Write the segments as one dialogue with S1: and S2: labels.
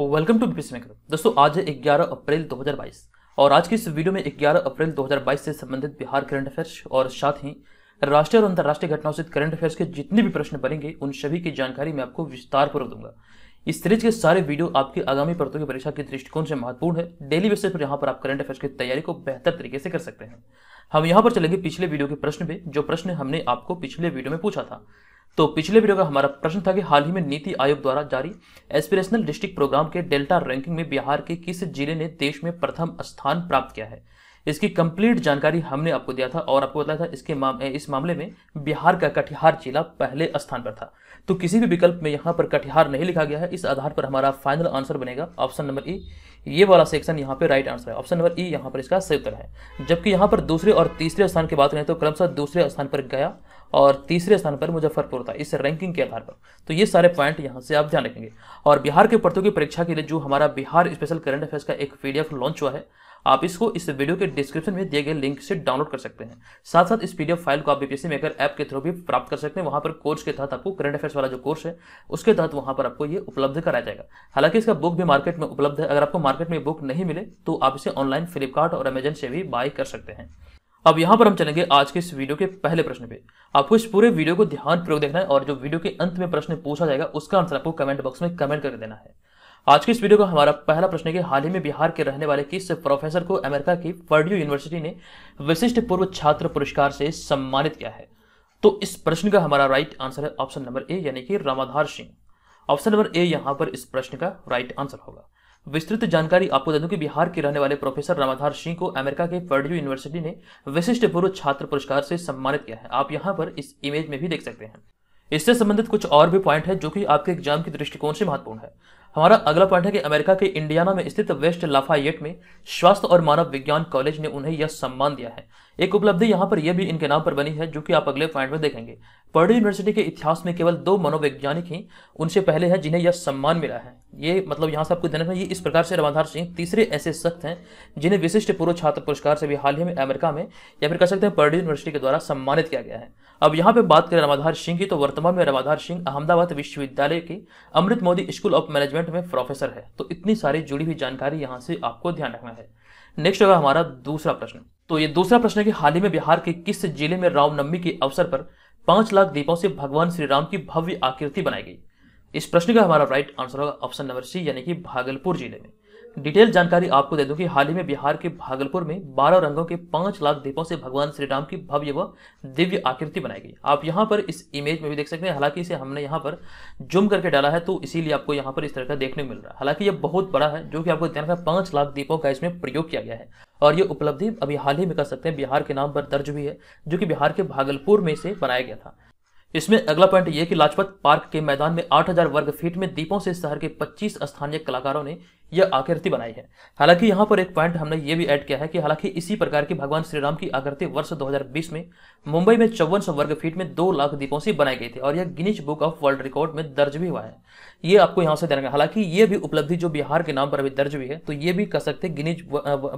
S1: welcome to BPC maker दोस्तों आज है 11 अप्रैल 2022 और आज की इस वीडियो में 11 अप्रैल 2022 से संबंधित बिहार करंट अफेयर्स और साथ ही राष्ट्रीय और अंतर्राष्ट्रीय घटनाओं से करंट अफेयर्स के जितने भी प्रश्न बनेंगे उन सभी की जानकारी मैं आपको विस्तार पूर्वक दूंगा इस सीरीज के सारे वीडियो आपकी आगामी परतों की परीक्षा के दृष्टिकोण से महत्वपूर्ण है डेली बेसिस पर यहाँ पर आप करंट अफेयर्स की तैयारी को बेहतर तरीके से कर सकते हैं हम यहाँ पर चलेंगे पिछले वीडियो के प्रश्न पे जो प्रश्न हमने आपको पिछले वीडियो में पूछा था तो पिछले वीडियो का हमारा प्रश्न था कि हाल ही में नीति आयोग द्वारा जारी एस्पिरेशनल डिस्ट्रिक्ट प्रोग्राम के डेल्टा रैंकिंग में बिहार के किस जिले ने देश में प्रथम स्थान प्राप्त किया है इसकी कंप्लीट जानकारी हमने आपको दिया था और आपको बताया था इसके माम, इस मामले में बिहार का कटिहार जिला पहले स्थान पर था तो किसी भी विकल्प में यहाँ पर कटिहार नहीं लिखा गया है इस आधार पर हमारा फाइनल आंसर बनेगा ऑप्शन नंबर ई ये वाला सेक्शन यहाँ पे राइट आंसर है ऑप्शन नंबर ई यहाँ पर इसका सही उत्तर है जबकि यहाँ पर दूसरे और तीसरे स्थान की बात करें तो क्रमशः दूसरे स्थान पर गया और तीसरे स्थान पर मुजफ्फरपुर था इस रैंकिंग के आधार पर तो ये सारे पॉइंट यहाँ से आप ध्यान रखेंगे और बिहार के प्रतियोगी परीक्षा के लिए जो हमारा बिहार स्पेशल करंट अफेयर्स का एक पीडीएफ लॉन्च हुआ है आप इसको इस वीडियो के डिस्क्रिप्शन में दिए गए लिंक से डाउनलोड कर सकते हैं साथ साथ इस पीडीएफ फाइल को आप बीपीएससी मेकर ऐप के थ्रू भी प्राप्त कर सकते हैं वहां पर कोर्स के तहत आपको करंट अफेयर्स वाला जो कोर्स है उसके तहत वहां पर आपको ये उपलब्ध कराया जाएगा हालांकि इसका बुक भी मार्केट में उपलब्ध है अगर आपको मार्केट में बुक नहीं मिले तो आप इसे ऑनलाइन फ्लिपकार्ट और अमेजन से भी बाय कर सकते हैं अब यहाँ पर हम चलेंगे आज के इस वीडियो के पहले प्रश्न पे आपको इस पूरे वीडियो को ध्यान प्रयोग देखना है और जो वीडियो के अंत में प्रश्न पूछा जाएगा उसका आंसर आपको कमेंट बॉक्स में कमेंट कर देना है आज के इस वीडियो का हमारा पहला प्रश्न है कि हाल ही में बिहार के रहने वाले किस प्रोफेसर को अमेरिका की फर्ड्यू यूनिवर्सिटी ने विशिष्ट पूर्व छात्र पुरस्कार से सम्मानित किया है तो इस प्रश्न का हमारा राइट आंसर है ऑप्शन नंबर ए यानी कि Ramadhar Singh option number A यहाँ पर इस प्रश्न का राइट आंसर होगा विस्तृत जानकारी आपको दे दूं कि बिहार के रहने वाले प्रोफेसर रामाधार सिंह को अमेरिका के फर्ड्यू यूनिवर्सिटी ने विशिष्ट पूर्व छात्र पुरस्कार से सम्मानित किया है आप यहाँ पर इस इमेज में भी देख सकते हैं इससे संबंधित कुछ और भी पॉइंट है जो कि आपके एग्जाम के दृष्टिकोण से महत्वपूर्ण है हमारा अगला पॉइंट है कि अमेरिका के इंडियाना में स्थित वेस्ट लाफायट में स्वास्थ्य और मानव विज्ञान कॉलेज ने उन्हें यह सम्मान दिया है एक उपलब्धि यहाँ पर यह भी इनके नाम पर बनी है जो कि आप अगले पॉइंट में देखेंगे पर्डू यूनिवर्सिटी के इतिहास में केवल दो मनोवैज्ञानिक ही उनसे पहले हैं जिन्हें यह सम्मान मिला है ये मतलब यहाँ से आपको ध्यान रखना ये इस प्रकार से रमाधार सिंह तीसरे ऐसे सख्त हैं जिन्हें विशिष्ट पूर्व छात्र पुरस्कार से भी हाल ही में अमेरिका में या फिर कह सकते हैं पर्डू यूनिवर्सिटी के द्वारा सम्मानित किया गया है अब यहाँ पे बात करें रमाधार सिंह की तो वर्तमान में रमाधार सिंह अहमदाबाद विश्वविद्यालय के Amrut Mody school of management में प्रोफेसर है तो इतनी सारी जुड़ी हुई जानकारी यहाँ से आपको ध्यान रखना है नेक्स्ट होगा हमारा दूसरा प्रश्न तो ये दूसरा प्रश्न है कि हाल ही में बिहार के किस जिले में रामनवमी के अवसर पर पांच लाख दीपों से भगवान श्री राम की भव्य आकृति बनाई गई इस प्रश्न का हमारा राइट आंसर होगा ऑप्शन नंबर सी यानी कि भागलपुर जिले में डिटेल जानकारी आपको दे दूं कि हाल ही में बिहार के भागलपुर में बारह रंगों के पांच लाख दीपों से भगवान श्री राम की भव्य व दिव्य आकृति बनाई गई आप यहाँ पर इस इमेज में भी देख सकते हैं हालांकि इसे हमने यहां पर जूम करके डाला है तो इसीलिए आपको यहां पर इस तरह का देखने को मिल रहा है हालांकि ये बहुत बड़ा है जो कि आपको ध्यान रखा पांच लाख दीपों का इसमें प्रयोग किया गया है और ये उपलब्धि अभी हाल ही में कर सकते हैं बिहार के नाम पर दर्ज हुई है जो कि बिहार के भागलपुर में से बनाया गया था इसमें अगला पॉइंट यह कि लाजपत पार्क के मैदान में 8000 वर्ग फीट में दीपों से शहर के 25 स्थानीय कलाकारों ने यह आकृति बनाई है हालांकि यहाँ पर एक पॉइंट हमने ये भी ऐड किया है कि हालांकि इसी प्रकार की भगवान श्री राम की आकृति वर्ष 2020 में मुंबई में चौवन वर्ग फीट में दो लाख दीपों से बनाई गई थी और यह Guinness Book of World Record में दर्ज भी हुआ है ये आपको यहाँ से देना हालांकि ये भी उपलब्धि जो बिहार के नाम पर अभी दर्ज हुई है तो ये भी कर सकते हैं Guinness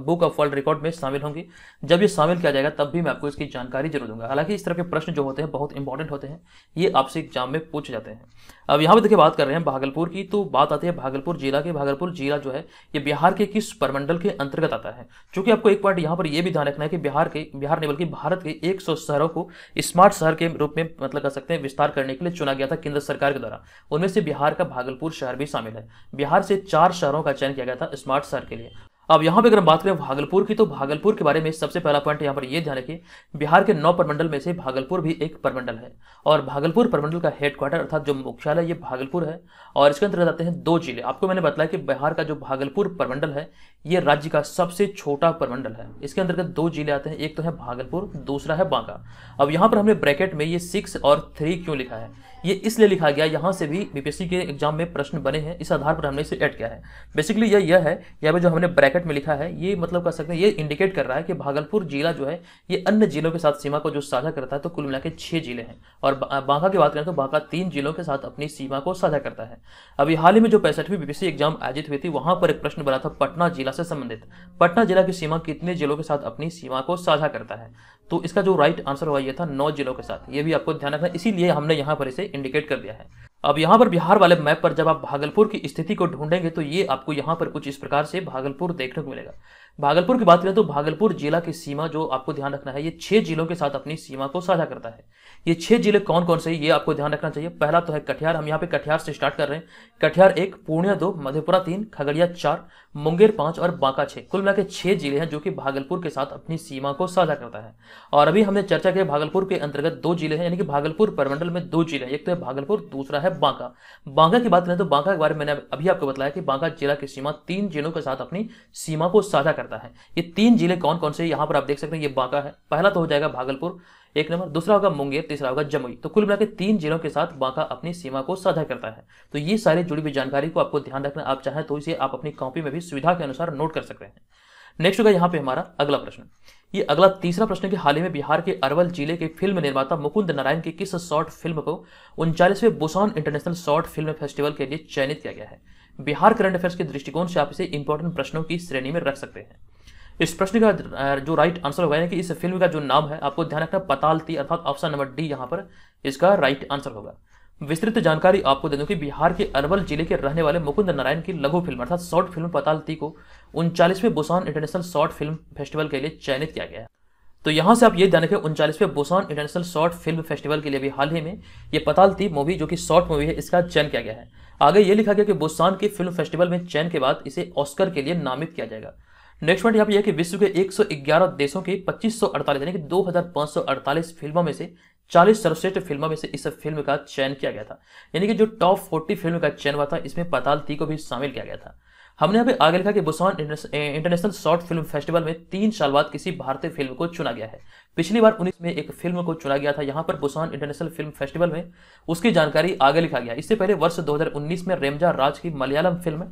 S1: Book of World Record में शामिल होंगी जब ये शामिल किया जाएगा तब भी मैं आपको इसकी जानकारी जरूर दूंगा हालांकि इस तरह के प्रश्न जो होते हैं बहुत इंपॉर्टेंट होते हैं ये आपसे एग्जाम में पूछे जाते हैं अब यहाँ पर देखिए बात कर रहे हैं भागलपुर की तो बात आती है भागलपुर जिला के भागलपुर जिला जो है ये बिहार के किस परमंडल के अंतर्गत आता है चूंकि आपको एक पॉइंट यहाँ पर यह भी ध्यान रखना है कि बिहार के बिहार ने बल्कि भारत के एक शहरों को स्मार्ट शहर के रूप में मतलब कर सकते हैं विस्तार करने के लिए चुना गया था केंद्र सरकार के द्वारा उनमें से बिहार का भागलपुर शहर भी शामिल है बिहार से चार शहरों का चयन किया गया था स्मार्ट शहर के लिए अब यहाँ पे अगर हम बात करें भागलपुर की तो भागलपुर के बारे में सबसे पहला पॉइंट यहाँ पर ये ध्यान रखिए बिहार के नौ प्रमंडल में से भागलपुर भी एक प्रमंडल है और भागलपुर प्रमंडल का हेडक्वार्टर अर्थात जो मुख्यालय ये भागलपुर है और इसके अंतर्गत आते हैं दो जिले आपको मैंने बताया कि बिहार का जो भागलपुर प्रमंडल है ये राज्य का सबसे छोटा प्रमंडल है इसके अंतर्गत दो जिले आते हैं एक तो है भागलपुर दूसरा है बांका अब यहाँ पर हमने ब्रैकेट में ये सिक्स और थ्री क्यों लिखा है ये इसलिए लिखा गया यहाँ से भी बीपीएससी के एग्जाम में प्रश्न बने हैं इस आधार पर हमने इसे ऐड किया है बेसिकली यह यह है यहाँ पे जो हमने ब्रैकेट में लिखा है ये मतलब कह सकते हैं ये इंडिकेट कर रहा है कि भागलपुर जिला जो है ये अन्य जिलों के साथ सीमा को जो साझा करता है तो कुल मिला के जिले हैं और बांका की बात करें तो बांका तीन जिलों के साथ अपनी सीमा को साझा करता है अभी हाल ही में जो पैंसठवीं बीपीसी एग्जाम आयोजित हुई थी वहाँ पर एक प्रश्न बना था पटना जिला से संबंधित पटना जिला की सीमा कितने जिलों के साथ अपनी सीमा को साझा करता है तो इसका जो राइट आंसर हुआ ये था नौ जिलों के साथ ये भी आपको ध्यान रखना इसीलिए हमने यहाँ पर इसे इंडिकेट कर दिया है अब यहाँ पर बिहार वाले मैप पर जब आप भागलपुर की स्थिति को ढूंढेंगे तो ये आपको यहाँ पर कुछ इस प्रकार से भागलपुर देखने को मिलेगा भागलपुर की बात करें तो भागलपुर जिला की सीमा जो आपको ध्यान रखना है ये छह जिलों के साथ अपनी सीमा को साझा करता है ये छह जिले कौन कौन से ये आपको ध्यान रखना चाहिए पहला तो है कटिहार हम यहाँ पे कटिहार से स्टार्ट कर रहे हैं कटिहार एक पूर्णिया दो मधेपुरा तीन खगड़िया चार मुंगेर पांच और बांका छह कुल मिला के छह जिले हैं जो कि भागलपुर के साथ अपनी सीमा को साझा करता है और अभी हमने चर्चा की भागलपुर के अंतर्गत दो जिले हैं यानी कि भागलपुर परमंडल में दो जिले हैं एक तो है भागलपुर दूसरा है बांका बांका की बात करें तो बांका के बारे में मैंने अभी आपको बताया कि बांका जिला की सीमा तीन जिलों के साथ अपनी सीमा को साझा करता करता है ये तीन जिले कौन कौन से यहाँ पर आप देख सकते हैं ये बांका है पहला तो हो जाएगा भागलपुर एक नंबर दूसरा होगा मुंगेर तीसरा होगा जमुई तो कुल मिलाकर तीन जिलों के साथ बांका अपनी सीमा को साझा करता है तो ये सारी जुड़ी हुई जानकारी को आपको ध्यान रखना आप चाहें तो इसे आप अपनी कॉपी में भी सुविधा के अनुसार नोट कर सकते हैं नेक्स्ट होगा यहाँ पे हमारा अगला प्रश्न ये अगला तीसरा प्रश्न है कि हाल ही में बिहार के अरवल जिले के फिल्म निर्माता मुकुंद नारायण के किस शॉर्ट फिल्म को उनचालीसवें Busan international short film festival के लिए चयनित किया गया है बिहार करंट अफेयर्स के दृष्टिकोण से आप इसे इंपॉर्टेंट प्रश्नों की श्रेणी में रख सकते हैं इस प्रश्न का जो राइट आंसर होगा यानी कि इस फिल्म का जो नाम है आपको ध्यान रखना पतालती अर्थात ऑप्शन नंबर डी यहाँ पर इसका राइट आंसर होगा विस्तृत जानकारी आपको दे दूं कि बिहार के अरवल जिले के रहने वाले मुकुंद नारायण की लघु फिल्म अर्थात शॉर्ट फिल्म पतालती को उनचालीसवें Busan international short film festival के लिए चयनित किया गया है तो यहाँ से आप ये ध्यान रखें उनचालीसवें Busan international short film festival के लिए भी हाल ही में ये पतालती मूवी जो कि शॉर्ट मूवी है इसका चयन किया गया है आगे ये लिखा गया कि बोसान के फिल्म फेस्टिवल में चयन के बाद इसे ऑस्कर के लिए नामित किया जाएगा नेक्स्ट पॉइंट यहाँ पे यह कि विश्व के 111 देशों के 2548 यानी कि 2548 फिल्मों में से 40 सर्वश्रेष्ठ फिल्मों में से इस फिल्म का चयन किया गया था यानी कि जो टॉप 40 फिल्म का चयन हुआ था इसमें पताल को भी शामिल किया गया था हमने यहाँ पे आगे लिखा कि Busan international short film festival में तीन साल बाद किसी भारतीय फिल्म को चुना गया है पिछली बार उन्नीस में एक फिल्म को चुना गया था यहाँ पर बुसान इंटरनेशनल फिल्म फेस्टिवल में उसकी जानकारी आगे लिखा गया इससे पहले वर्ष 2019 में रेमजा राज की मलयालम फिल्म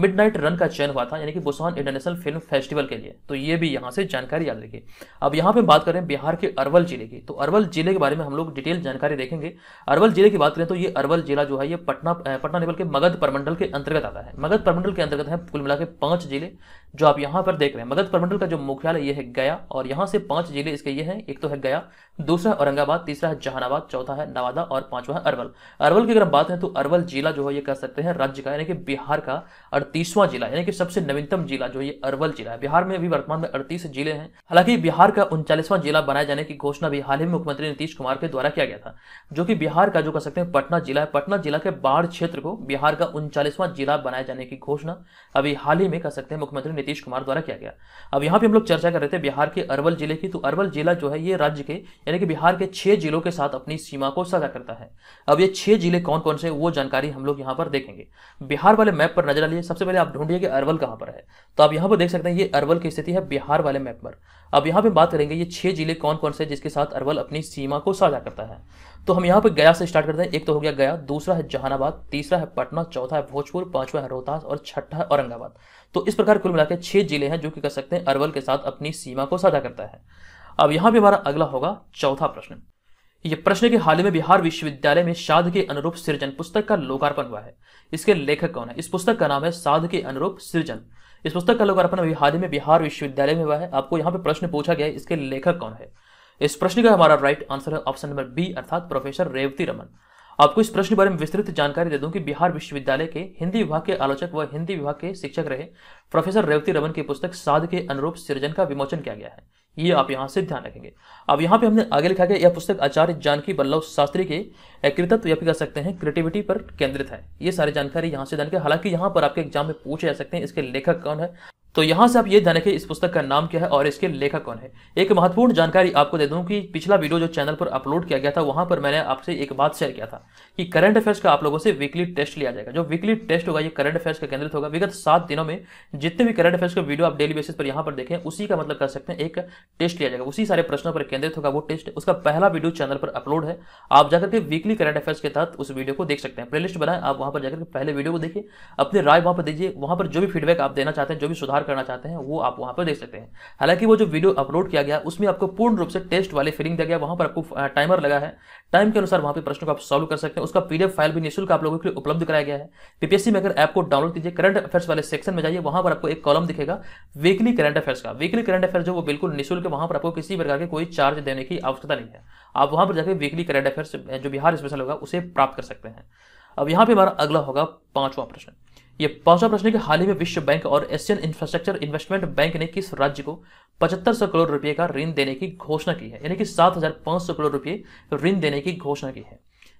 S1: मिडनाइट रन का चयन हुआ था यानी कि बुसान इंटरनेशनल फिल्म फेस्टिवल के लिए तो ये भी यहाँ से जानकारी याद रखिए अब यहाँ पर बात करें बिहार के अरवल जिले की तो अरवल जिले के बारे में हम लोग डिटेल जानकारी देखेंगे अरवल जिले की बात करें तो ये अरवल जिला जो है ये पटना पटना लेवल के मगध प्रमंडल के अंतर्गत आता है मगध प्रमंडल के अंतर्गत है कुल मिला के पांच जिले जो आप यहाँ पर देख रहे हैं मगध प्रमंडल का जो मुख्यालय ये है गया और यहाँ से पांच जिले इसके ये हैं एक तो है गया दूसरा औरंगाबाद तीसरा है जहानाबाद चौथा है नवादा और पांचवा है अरवल अरवल की अगर हम बात है तो अरवल जिला जो है ये कह सकते हैं राज्य का यानी कि बिहार का अड़तीसवां जिला यानी कि सबसे नवीनतम जिला जो ये अरवल जिला है बिहार में अभी वर्तमान में अड़तीस जिले हैं हालांकि बिहार का उनचालीसवां जिला बनाए जाने की घोषणा भी हाल ही में मुख्यमंत्री नीतीश कुमार के द्वारा किया गया था जो कि बिहार का जो कह सकते हैं पटना जिला है पटना जिला के बाढ़ क्षेत्र को बिहार का उनचालीसवां जिला बनाए जाने की घोषणा अभी हाल ही में कह सकते हैं मुख्यमंत्री नीतीश कुमार द्वारा किया गया अब यहाँ पे हम लोग चर्चा कर रहे थे बिहार के अरवल जिले की तो अरवल जिला जो है ये राज्य के यानी कि बिहार के छह जिलों के साथ अपनी सीमा को साझा करता है अब ये छह जिले कौन कौन से वो जानकारी हम लोग यहाँ पर देखेंगे बिहार वाले मैप पर नजर डालिए सबसे पहले आप ढूंढिए कि अरवल कहाँ पर है तो आप यहाँ पर देख सकते हैं ये अरवल की स्थिति है बिहार वाले मैप पर अब यहाँ पे बात करेंगे ये छह जिले कौन कौन से जिसके साथ अरवल अपनी सीमा को साझा करता है तो हम यहाँ पे गया से स्टार्ट करते हैं एक तो हो गया गया दूसरा है जहानाबाद तीसरा है पटना चौथा है भोजपुर पांचवा है रोहतास और छठा है औरंगाबाद तो इस प्रकार कुल मिलाकर छह जिले हैं जो कि कह सकते हैं अरवल के साथ अपनी सीमा को साझा करता है अब यहाँ भी हमारा अगला होगा चौथा प्रश्न ये प्रश्न के हाल में बिहार विश्वविद्यालय में साध के अनुरूप सृजन पुस्तक का लोकार्पण हुआ है इसके लेखक कौन है इस पुस्तक का नाम है साध के अनुरूप सृजन इस पुस्तक का लोकार्पण अभी हाल ही में बिहार विश्वविद्यालय में हुआ है आपको यहाँ पे प्रश्न पूछा गया है इसके लेखक कौन है इस प्रश्न का हमारा राइट आंसर है ऑप्शन नंबर बी अर्थात प्रोफेसर रेवती रमन आपको इस प्रश्न के बारे में विस्तृत जानकारी दे दूं कि बिहार विश्वविद्यालय के हिंदी विभाग के आलोचक व हिंदी विभाग के शिक्षक रहे प्रोफेसर रेवती रमन की पुस्तक साध के अनुरूप सृजन का विमोचन किया गया है ये आप यहाँ से ध्यान रखेंगे अब यहाँ पे हमने आगे लिखा गया यह पुस्तक आचार्य जानकी बल्लभ शास्त्री के कृतत्व या फिर कह सकते हैं क्रिएटिविटी पर केंद्रित है ये सारी जानकारी यहाँ से जानकारी हालांकि यहाँ पर आपके एग्जाम में पूछे जा सकते हैं इसके लेखक कौन है तो यहां से आप ये ध्यान रखें इस पुस्तक का नाम क्या है और इसके लेखक कौन है एक महत्वपूर्ण जानकारी आपको दे दूं कि पिछला वीडियो जो चैनल पर अपलोड किया गया था वहां पर मैंने आपसे एक बात शेयर किया था कि करंट अफेयर्स का आप लोगों से वीकली टेस्ट लिया जाएगा जो वीकली टेस्ट होगा ये करंट अफेयर्स का केंद्रित होगा विगत सात दिनों में जितने भी करंट अफेयर्स का वीडियो आप डेली बेसिस पर यहां पर देखें उसी का मतलब कर सकते हैं एक टेस्ट लिया जाएगा उसी सारे प्रश्नों पर केंद्रित होगा वो टेस्ट उसका पहला वीडियो चैनल पर अपलोड है आप जाकर के वीकली करंट अफेयर्स के तहत उस वीडियो को देख सकते हैं प्ले बनाए आप वहां पर जाकर पहले वीडियो को देखिए अपनी राय वहां पर दीजिए वहां पर जो भी फीडबैक आप देना चाहते हैं जो भी सुधार व्यवहार करना चाहते हैं वो आप वहां पर देख सकते हैं हालांकि वो जो वीडियो अपलोड किया गया उसमें आपको पूर्ण रूप से टेस्ट वाले फिलिंग दिया गया वहां पर आपको टाइमर लगा है टाइम के अनुसार वहां पर प्रश्न को आप सॉल्व कर सकते हैं उसका पीडीएफ फाइल भी निःशुल्क आप लोगों के लिए उपलब्ध कराया गया है पीपीएससी में अगर ऐप को डाउनलोड कीजिए करंट अफेयर्स वाले सेक्शन में जाइए वहां पर आपको एक कॉलम दिखेगा वीकली करंट अफेयर्स का वीकली करंट अफेयर जो वो बिल्कुल निःशुल्क वहां पर आपको किसी प्रकार के कोई चार्ज देने की आवश्यकता नहीं है आप वहां पर जाकर वीकली करंट अफेयर्स जो बिहार स्पेशल होगा उसे प्राप्त कर सकते हैं अब यहां पे हमारा अगला होगा पांचवा प्रश्न ये पांचवा प्रश्न है कि हाल ही में विश्व बैंक और एशियन इंफ्रास्ट्रक्चर इन्वेस्टमेंट बैंक ने किस राज्य को पचहत्तर सौ करोड़ रुपए का ऋण देने की घोषणा की है यानी कि सात हजार पांच सौ करोड़ रुपए ऋण देने की घोषणा की है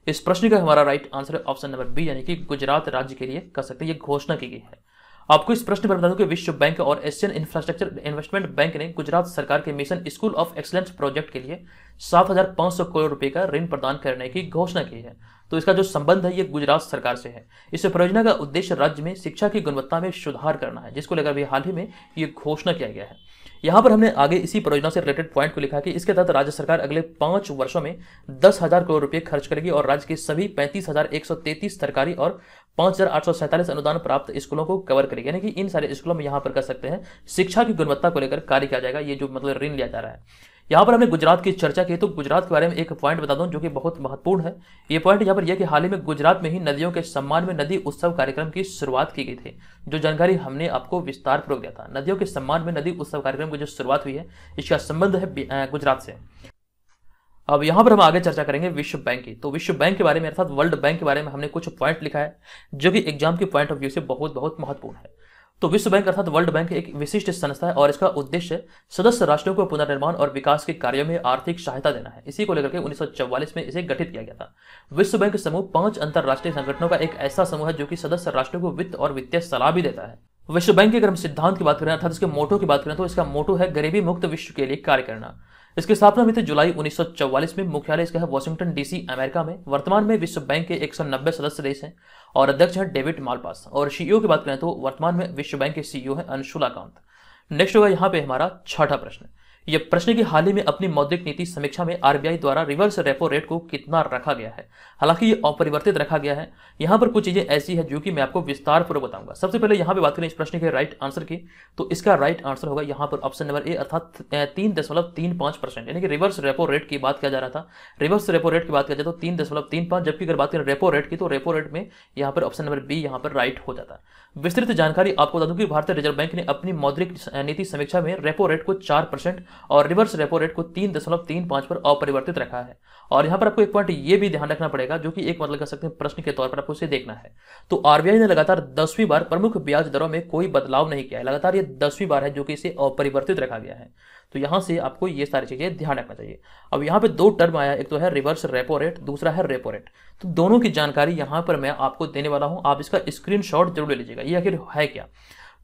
S1: इस प्रश्न का हमारा राइट आंसर है ऑप्शन नंबर बी यानी कि गुजरात राज्य के लिए कर सकते हैं ये घोषणा की गई है आपको इस प्रश्न पर बता दूं कि विश्व बैंक और एशियन इंफ्रास्ट्रक्चर इन्वेस्टमेंट बैंक ने गुजरात सरकार के mission school of excellence project के लिए 7,500 करोड़ रुपए का ऋण प्रदान करने की घोषणा की है तो इसका जो संबंध है ये गुजरात सरकार से है इस परियोजना का उद्देश्य राज्य में शिक्षा की गुणवत्ता में सुधार करना है जिसको लेकर अभी हाल ही में ये घोषणा किया गया है यहां पर हमने आगे इसी परियोजना से रिलेटेड पॉइंट को लिखा कि इसके तहत राज्य सरकार अगले पांच वर्षों में दस हजार करोड़ रुपए खर्च करेगी और राज्य के सभी पैंतीस हजार एक सौ तैतीस सरकारी और पांच हजार आठ सौ सैंतालीस अनुदान प्राप्त स्कूलों को कवर करेगी यानी कि इन सारे स्कूलों में यहां पर कर सकते हैं शिक्षा की गुणवत्ता को लेकर कार्य किया जाएगा ये जो मतलब ऋण लिया जा रहा है यहाँ पर हमने गुजरात की चर्चा की तो गुजरात के बारे में एक पॉइंट बता दूँ जो कि बहुत महत्वपूर्ण है ये पॉइंट यहाँ पर यह कि हाल ही में गुजरात में ही नदियों के सम्मान में नदी उत्सव कार्यक्रम की शुरुआत की गई थी जो जानकारी हमने आपको विस्तार पूर्वक दिया था नदियों के सम्मान में नदी उत्सव कार्यक्रम की जो शुरुआत हुई है इसका संबंध है गुजरात से अब यहाँ पर हम आगे चर्चा करेंगे विश्व बैंक की तो विश्व बैंक के बारे में अर्थात वर्ल्ड बैंक के बारे में हमने कुछ पॉइंट लिखा है जो कि एग्जाम के पॉइंट ऑफ व्यू से बहुत बहुत महत्वपूर्ण है तो विश्व बैंक अर्थात वर्ल्ड बैंक एक विशिष्ट संस्था है और इसका उद्देश्य सदस्य राष्ट्रों को पुनर्निर्माण और विकास के कार्यों में आर्थिक सहायता देना है इसी को लेकर के 1944 में इसे गठित किया गया था विश्व बैंक समूह पांच अंतर्राष्ट्रीय संगठनों का एक ऐसा समूह है जो कि सदस्य राष्ट्रों को वित्त और वित्तीय सलाह भी देता है विश्व बैंक के अगर हम सिद्धांत की बात करें अर्थात इसके मोटो की बात करें तो इसका मोटो है गरीबी मुक्त विश्व के लिए कार्य करना इसकी स्थापना हुई थी जुलाई 1944 में मुख्यालय इसका है वॉशिंगटन डीसी अमेरिका में वर्तमान में विश्व बैंक के 190 सदस्य देश हैं और अध्यक्ष हैं डेविड मालपास और सीईओ की बात करें तो वर्तमान में विश्व बैंक के सीईओ हैं अंशुला कांत नेक्स्ट होगा यहाँ पे हमारा छठा प्रश्न यह प्रश्न की हाल ही में अपनी मौद्रिक नीति समीक्षा में आरबीआई द्वारा रिवर्स रेपो रेट को कितना रखा गया है हालांकि ये अपरिवर्तित रखा गया है यहां पर कुछ चीजें ऐसी है जो कि मैं आपको विस्तार पूर्व बताऊंगा सबसे पहले यहां पे बात करें इस प्रश्न के राइट आंसर की तो इसका राइट आंसर होगा यहां पर ऑप्शन नंबर ए अर्थात तीन दशमलव तीन पांच परसेंट यानी कि रिवर्स रेपो रेट की बात किया जा रहा था रिवर्स रेपो रेट की बात किया जाए तो तीन दशमलव तीन पांच जबकि अगर बात करें रेपो रेट की तो रेपो रेट में यहाँ पर ऑप्शन नंबर बी यहाँ पर राइट हो जाता है विस्तृत जानकारी आपको बता दूं कि भारतीय रिजर्व बैंक ने अपनी मौद्रिक नीति समीक्षा में रेपो रेट को चार परसेंट और रिवर्स रेपो रेट को तीन दशमलव तीन पांच पर अपरिवर्तित रखा है और यहां पर आपको एक पॉइंट ये भी ध्यान रखना पड़ेगा जो कि एक मतलब कह सकते हैं प्रश्न के तौर पर आपको इसे देखना है तो आरबीआई ने लगातार दसवीं बार प्रमुख ब्याज दरों में कोई बदलाव नहीं किया है लगातार ये दसवीं बार है जो कि इसे अपरिवर्तित रखा गया है तो यहाँ से आपको ये सारी चीज़ें ध्यान रखना चाहिए अब यहाँ पे दो टर्म आया एक तो है रिवर्स रेपो रेट दूसरा है रेपो रेट तो दोनों की जानकारी यहाँ पर मैं आपको देने वाला हूँ आप इसका स्क्रीन जरूर ले लीजिएगा ये आखिर है क्या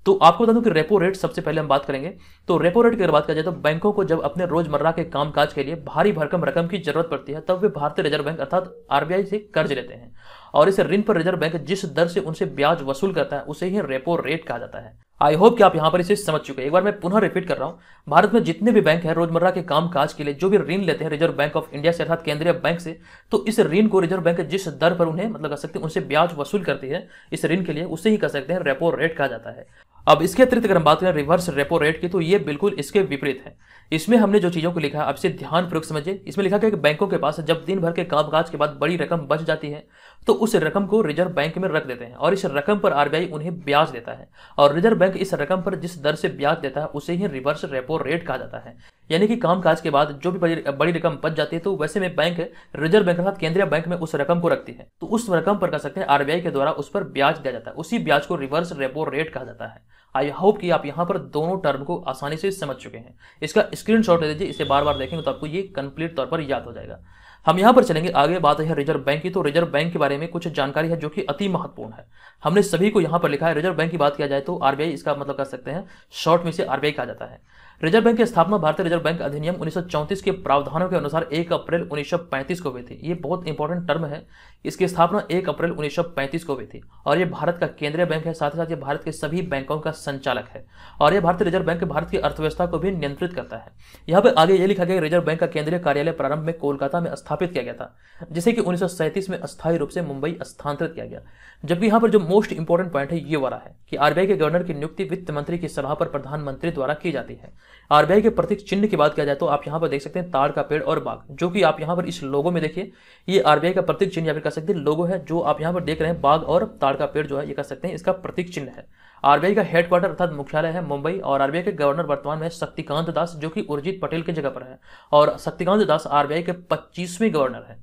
S1: तो आपको बता दूं कि रेपो रेट सबसे पहले हम बात करेंगे तो रेपो रेट की अगर बात जाए तो बैंकों को जब अपने रोजमर्रा के कामकाज के लिए भारी भरकम रकम की जरूरत पड़ती है तब वे भारतीय रिजर्व बैंक अर्थात आरबीआई से कर्ज लेते हैं और इस ऋण पर रिजर्व बैंक जिस दर से उनसे ब्याज वसूल करता है उसे ही रेपो रेट कहा जाता है आई होप कि आप यहां पर इसे समझ चुके एक बार मैं पुनः रिपीट कर रहा हूं भारत में जितने भी बैंक हैं रोजमर्रा के काम काज के लिए जो भी ऋण लेते हैं रिजर्व बैंक ऑफ इंडिया से अर्थात केंद्रीय बैंक से तो इस ऋण को रिजर्व बैंक जिस दर पर उन्हें मतलब कर सकते हैं उनसे ब्याज वसूल करती है इस ऋण के लिए उसे ही कर सकते हैं रेपो रेट कहा जाता है अब इसके अतिरिक्त अगर हम बात करें रिवर्स रेपो रेट की तो ये बिल्कुल इसके विपरीत है इसमें हमने जो चीज़ों को लिखा है अब इसे ध्यानपूर्वक समझिए इसमें लिखा गया कि बैंकों के पास जब दिन भर के कामकाज के बाद बड़ी रकम बच जाती है तो उस रकम को रिजर्व बैंक में रख देते हैं और इस रकम पर आर उन्हें ब्याज देता है और रिजर्व बैंक इस रकम पर जिस दर से ब्याज देता है उसे ही रिवर्स रेपो रेट कहा जाता है यानी कि कामकाज के बाद जो भी बड़ी, रकम बच जाती है तो वैसे में बैंक रिजर्व बैंक अर्थात केंद्रीय बैंक में उस रकम को रखती है तो उस रकम पर कह सकते हैं आरबीआई के द्वारा उस पर ब्याज दिया जाता है उसी ब्याज को रिवर्स रेपो रेट कहा जाता है आई होप कि आप यहाँ पर दोनों टर्म को आसानी से समझ चुके हैं इसका स्क्रीन ले लीजिए इसे बार बार देखेंगे तो आपको ये कंप्लीट तौर पर याद हो जाएगा हम यहाँ पर चलेंगे आगे बात है रिजर्व बैंक की तो रिजर्व बैंक के बारे में कुछ जानकारी है जो कि अति महत्वपूर्ण है हमने सभी को यहाँ पर लिखा है रिजर्व बैंक की बात किया जाए तो आरबीआई इसका मतलब कर सकते हैं शॉर्ट में से आरबीआई कहा जाता है रिजर्व बैंक की स्थापना भारतीय रिजर्व बैंक अधिनियम उन्नीस के प्रावधानों के अनुसार 1 अप्रैल 1935 को हुई थी ये बहुत इंपॉर्टेंट टर्म है इसकी स्थापना 1 अप्रैल 1935 को हुई थी और ये भारत का केंद्रीय बैंक है साथ ही साथ ये भारत के सभी बैंकों का संचालक है और ये भारतीय रिजर्व बैंक भारत की अर्थव्यवस्था को भी नियंत्रित करता है यहाँ पर आगे ये लिखा गया रिजर्व बैंक का केंद्रीय कार्यालय प्रारंभ में कोलकाता में स्थापित किया गया था जिसे कि उन्नीस में अस्थायी रूप से मुंबई स्थानांतरित किया गया जबकि यहाँ पर जो मोस्ट इंपॉर्टेंट पॉइंट है ये वाला है कि आरबीआई के गवर्नर की नियुक्ति वित्त मंत्री की सलाह पर प्रधानमंत्री द्वारा की जाती है आरबीआई के प्रतीक चिन्ह की बात किया जाए तो आप यहाँ पर देख सकते हैं ताड़ का पेड़ और बाघ जो कि आप यहाँ पर इस लोगो में देखिए ये आरबीआई का प्रतीक चिन्ह या फिर कह सकते हैं लोगो है जो आप यहाँ पर देख रहे हैं बाघ और ताड़ का पेड़ जो है ये कह सकते हैं इसका प्रतीक चिन्ह है आरबीआई का हेडक्वार्टर अर्थात मुख्यालय है मुंबई और आरबीआई के गवर्नर वर्तमान में शक्तिकांत दास जो कि उर्जित पटेल की जगह पर है और शक्तिकांत दास आरबीआई के पच्चीसवें गवर्नर है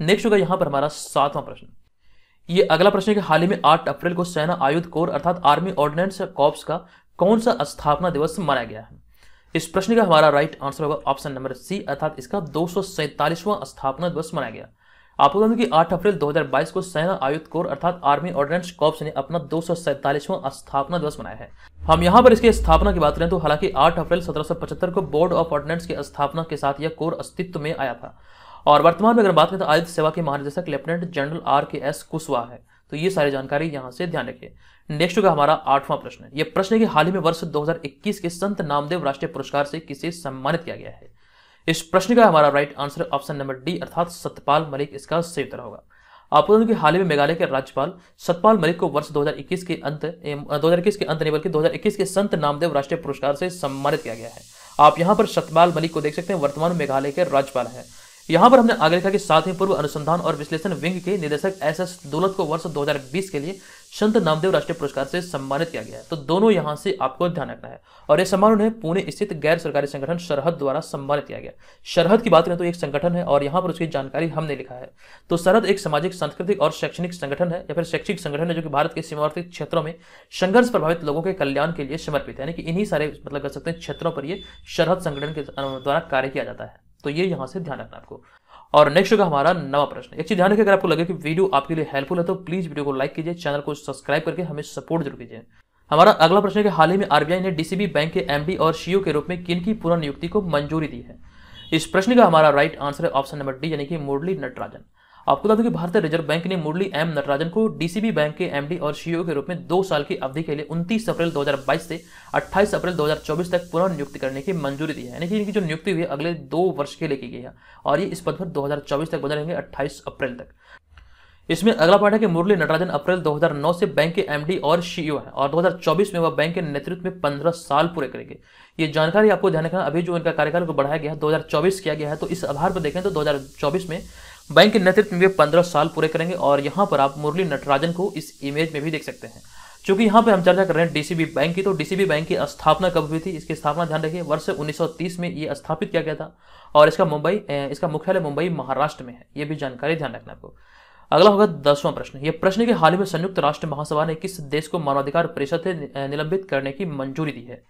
S1: नेक्स्ट होगा यहाँ पर हमारा सातवां प्रश्न ये अगला प्रश्न है कि हाल ही में आठ अप्रैल को सेना आयुध कोर अर्थात आर्मी ऑर्डिनेंस कॉप्स का कौन सा स्थापना दिवस मनाया गया है इस प्रश्न का हमारा राइट आंसर होगा ऑप्शन नंबर सी अर्थात इसका दो सौ स्थापना दिवस मनाया गया आपको बता दूं कि 8 अप्रैल 2022 को सेना आयुक्त कोर अर्थात आर्मी ऑर्डिनेंस कॉप्स ने अपना दो स्थापना दिवस मनाया है हम यहाँ पर इसके स्थापना की बात करें तो हालांकि 8 अप्रैल 1775 को बोर्ड ऑफ ऑर्डिनेंस की स्थापना के साथ यह कोर अस्तित्व में आया था और वर्तमान में अगर बात करें तो आयुक्त सेवा के महानिदेशक lieutenant general R K S Kushwaha है तो ये सारी जानकारी यहाँ से ध्यान रखिए नेक्स्ट होगा हमारा आठवां प्रश्न यह प्रश्न है कि हाल ही में वर्ष 2021 के संत नामदेव राष्ट्रीय पुरस्कार से किसे सम्मानित किया गया है इस प्रश्न का हमारा right answer option number D अर्थात सतपाल मलिक इसका सही उत्तर होगा आपको बता दूं कि हाल ही में मेघालय के राज्यपाल सतपाल मलिक को वर्ष 2021 के अंत 2021 के अंत नहीं बल्कि 2021 के संत नामदेव राष्ट्रीय पुरस्कार से सम्मानित किया गया है आप यहाँ पर सतपाल मलिक को देख सकते हैं वर्तमान मेघालय के राज्यपाल हैं यहां पर हमने आगे लिखा कि साथ ही पूर्व अनुसंधान और विश्लेषण विंग के निदेशक एस एस दौलत को वर्ष 2020 के लिए संत नामदेव राष्ट्रीय पुरस्कार से सम्मानित किया गया है तो दोनों यहां से आपको ध्यान रखना है और यह सम्मान उन्हें पुणे स्थित गैर सरकारी संगठन सरहद द्वारा सम्मानित किया गया सरहद की बात करें तो एक संगठन है और यहाँ पर उसकी जानकारी हमने लिखा है तो सरहद एक सामाजिक सांस्कृतिक और शैक्षणिक संगठन है या फिर शैक्षिक संगठन है जो कि भारत के सीमावर्ती क्षेत्रों में संघर्ष प्रभावित लोगों के कल्याण के लिए समर्पित है यानी कि इन्हीं सारे मतलब कह सकते हैं क्षेत्रों पर यह सरहद संगठन के द्वारा कार्य किया जाता है तो ये यहां से ध्यान रखना आपको और नेक्स्ट होगा हमारा नवा प्रश्न एक चीज ध्यान रखिए अगर आपको लगे कि वीडियो आपके लिए हेल्पफुल है तो प्लीज वीडियो को लाइक कीजिए चैनल को सब्सक्राइब करके हमें सपोर्ट जरूर कीजिए हमारा अगला प्रश्न है कि हाल ही में आरबीआई ने डीसीबी बैंक के एमडी और सीओ e के रूप में किन की पुनर्नियुक्ति को मंजूरी दी है इस प्रश्न का हमारा राइट आंसर है ऑप्शन नंबर डी यानी कि मुरली नटराजन आपको बता दूं कि भारतीय रिजर्व बैंक ने मुरली एम नटराजन को डीसीबी बैंक के एमडी और सीईओ के रूप में दो साल की अवधि के लिए 29 अप्रैल 2022 से 28 अप्रैल 2024 तक पुनः नियुक्ति करने की मंजूरी दी है यानी कि इनकी जो नियुक्ति हुई है अगले दो वर्ष के लिए की गई है और ये इस पद पर 2024 तक बने रहेंगे 28 अप्रैल तक इसमें अगला पार्ट है कि मुरली नटराजन अप्रैल 2009 से बैंक के एमडी और सीईओ हैं और 2024 में वह बैंक के नेतृत्व में 15 साल पूरे करेंगे ये जानकारी आपको ध्यान रखना अभी जो इनका कार्यकाल को बढ़ाया गया है 2024 किया गया है तो इस आधार पर देखें तो 2024 में बैंक के नेतृत्व में पंद्रह साल पूरे करेंगे और यहाँ पर आप मुरली नटराजन को इस इमेज में भी देख सकते हैं चूंकि यहाँ पर हम चर्चा कर रहे हैं डीसीबी बैंक की तो डीसीबी बैंक की स्थापना कब हुई थी इसकी स्थापना ध्यान रखिए वर्ष 1930 में ये स्थापित किया गया था और इसका मुंबई इसका मुख्यालय मुंबई महाराष्ट्र में है ये भी जानकारी ध्यान रखना आपको अगला होगा दसवां प्रश्न ये प्रश्न के हाल ही में संयुक्त राष्ट्र महासभा ने किस देश को मानवाधिकार परिषद से निलंबित करने की मंजूरी दी है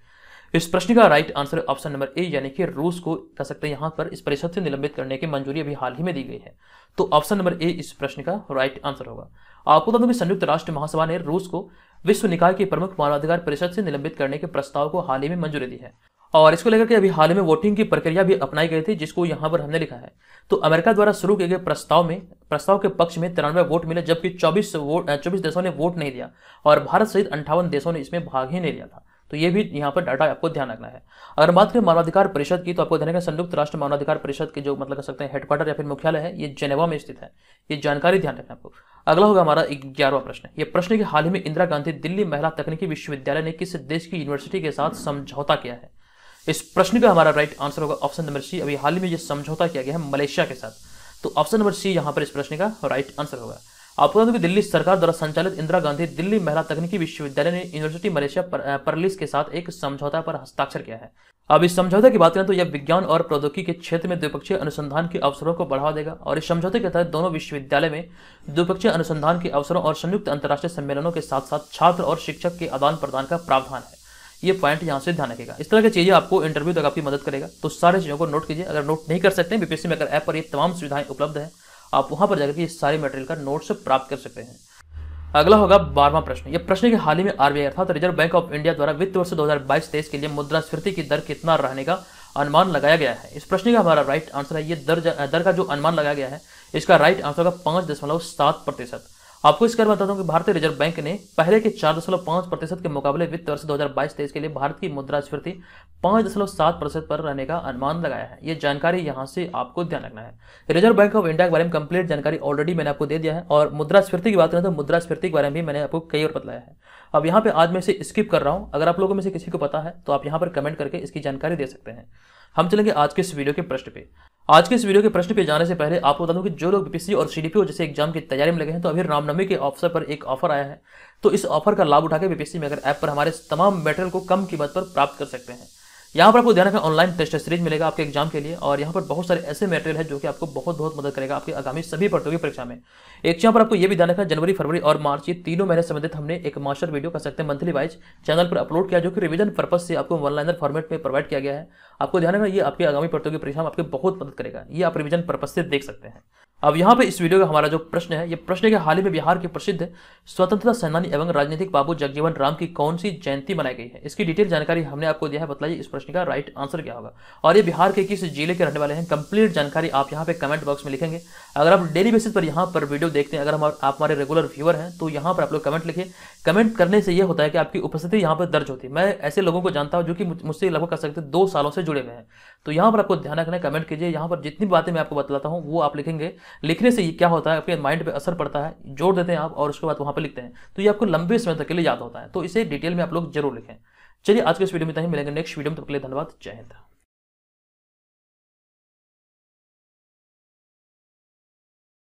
S1: इस प्रश्न का right answer option number A यानी कि रूस को कह सकते हैं यहाँ पर इस परिषद से निलंबित करने की मंजूरी अभी हाल ही में दी गई है तो ऑप्शन नंबर ए इस प्रश्न का राइट आंसर होगा आपको बता दूं कि संयुक्त राष्ट्र महासभा ने रूस को विश्व निकाय की प्रमुख मानवाधिकार परिषद से निलंबित करने के प्रस्ताव को हाल ही में मंजूरी दी है और इसको लेकर के अभी हाल ही में वोटिंग की प्रक्रिया भी अपनाई गई थी जिसको यहाँ पर हमने लिखा है तो अमेरिका द्वारा शुरू किए गए प्रस्ताव में प्रस्ताव के पक्ष में तिरानवे वोट मिले जबकि 24 वोट 24 देशों ने वोट नहीं दिया और भारत सहित अंठावन देशों ने इसमें भाग ही नहीं लिया था तो ये भी यहाँ पर डाटा आपको ध्यान रखना है अगर बात करें मानवाधिकार परिषद की तो आपको ध्यान रखना संयुक्त राष्ट्र मानवाधिकार परिषद के जो मतलब कह सकते हैं हेडक्वार्टर या फिर मुख्यालय है ये जेनेवा में स्थित है ये जानकारी ध्यान रखना आपको अगला होगा हमारा ग्यारहवा प्रश्न ये प्रश्न कि हाल ही में इंदिरा गांधी दिल्ली महिला तकनीकी विश्वविद्यालय ने किस देश की यूनिवर्सिटी के साथ समझौता किया है इस प्रश्न का हमारा राइट आंसर होगा ऑप्शन नंबर सी अभी हाल ही में ये समझौता किया गया है मलेशिया के साथ तो ऑप्शन नंबर सी यहाँ पर इस प्रश्न का राइट आंसर होगा आपको बता दूं कि दिल्ली सरकार द्वारा संचालित इंदिरा गांधी दिल्ली महिला तकनीकी विश्वविद्यालय ने यूनिवर्सिटी मलेशिया परलिस के साथ एक समझौता पर हस्ताक्षर किया है अब इस समझौते की बात करें तो यह विज्ञान और प्रौद्योगिकी के क्षेत्र में द्विपक्षीय अनुसंधान के अवसरों को बढ़ावा देगा और इस समझौते के तहत दोनों विश्वविद्यालय में द्विपक्षीय अनुसंधान के अवसरों और संयुक्त अंतर्राष्ट्रीय सम्मेलनों के साथ साथ छात्र और शिक्षक के आदान प्रदान का प्रावधान है ये पॉइंट यहाँ से ध्यान रखेगा इस तरह की चीजें आपको इंटरव्यू तक आपकी मदद करेगा तो सारी चीजों को नोट कीजिए अगर नोट नहीं कर सकते बीपीएससी मेकर ऐप पर ये तमाम सुविधाएं उपलब्ध है आप वहां पर जाकर के इस सारे मटेरियल का नोट्स प्राप्त कर सकते हैं अगला होगा बारवा प्रश्न यह प्रश्न के हाल ही में आरबीआई अर्थात रिजर्व बैंक ऑफ इंडिया द्वारा वित्त वर्ष दो हजार के लिए मुद्रास्फीति की दर कितना रहने का अनुमान लगाया गया है इस प्रश्न का हमारा राइट आंसर है ये दर दर का जो अनुमान लगाया गया है इसका राइट आंसर होगा पांच दशमलव सात प्रतिशत आपको इसके बारे बता दूं कि भारतीय रिजर्व बैंक ने पहले के चार दशमलव पांच प्रतिशत के मुकाबले वित्त वर्ष 2022-23 के लिए भारत की मुद्रास्फीति सात प्रतिशत पर रहने का अनुमान लगाया है ये जानकारी यहाँ से आपको ध्यान रखना है रिजर्व बैंक ऑफ इंडिया के बारे में कंप्लीट जानकारी ऑलरेडी मैंने आपको दे दिया है और मुद्रास्फीति की बात करें तो मुद्रास्फीति के बारे में भी मैंने आपको कई और बताया है अब यहाँ पे आज मैं इसे स्किप कर रहा हूँ अगर आप लोगों में से किसी को पता है तो आप यहाँ पर कमेंट करके इसकी जानकारी दे सकते हैं हम चलेंगे आज के इस वीडियो के प्रश्न पे आज के इस वीडियो के प्रश्न पे जाने से पहले आपको बता दूं कि जो लोग बीपीसी और सीडीपीओ जैसे एग्जाम की तैयारी में लगे हैं तो अभी रामनवमी के अवसर पर एक ऑफर आया है तो इस ऑफर का लाभ उठाकर बीपीसी मेगर ऐप पर हमारे तमाम मेटेरियल को कम कीमत पर प्राप्त कर सकते हैं यहाँ पर आपको ध्यान रखना ऑनलाइन टेस्ट सीरीज मिलेगा आपके एग्जाम के लिए और यहाँ पर बहुत सारे ऐसे मटेरियल है जो कि आपको बहुत बहुत मदद करेगा आपकी आगामी सभी प्रतियोगी परीक्षा में एक यहाँ पर आपको ये भी ध्यान रखना जनवरी फरवरी और मार्च ये तीनों महीने संबंधित हमने एक मास्टर वीडियो कर सकते हैं मंथली वाइज चैनल पर अपलोड किया जो कि रिविजन पर्पज से आपको वन फॉर्मेट में प्रोवाइड किया गया है आपको ध्यान रखना ये आपकी आगामी प्रतियोगी परीक्षा में आपकी बहुत मदद करेगा ये आप रिविजन पर्पज से देख सकते हैं अब यहाँ पे इस वीडियो का हमारा जो प्रश्न है ये प्रश्न के हाल ही में बिहार के प्रसिद्ध स्वतंत्रता सेनानी एवं राजनीतिक बाबू जगजीवन राम की कौन सी जयंती मनाई गई है इसकी डिटेल जानकारी हमने आपको दिया है बताइए इस प्रश्न का राइट आंसर क्या होगा और ये बिहार के किस जिले के रहने वाले हैं कंप्लीट जानकारी आप यहाँ पे कमेंट बॉक्स में लिखेंगे अगर आप डेली बेसिस पर यहाँ पर वीडियो देखते हैं अगर हम आप हमारे रेगुलर व्यूअर हैं तो यहाँ पर आप लोग कमेंट लिखे कमेंट करने से यह होता है कि आपकी उपस्थिति यहाँ पर दर्ज होती है मैं ऐसे लोगों को जानता हूँ जो कि मुझसे लगभग कर सकते दो सालों से जुड़े हुए हैं तो यहाँ पर आपको ध्यान रखना है कमेंट कीजिए यहाँ पर जितनी बातें मैं आपको बतलाता हूँ वो आप लिखेंगे लिखने से ये क्या होता है आपके माइंड पर असर पड़ता है जोड़ देते हैं आप और उसके बाद वहाँ पर लिखते हैं तो ये आपको लंबे समय तक के लिए याद होता है तो इसे डिटेल में आप लोग जरूर लिखें चलिए आज के इस वीडियो में ही मिलेंगे नेक्स्ट वीडियो में तो के लिए धन्यवाद जय हिंद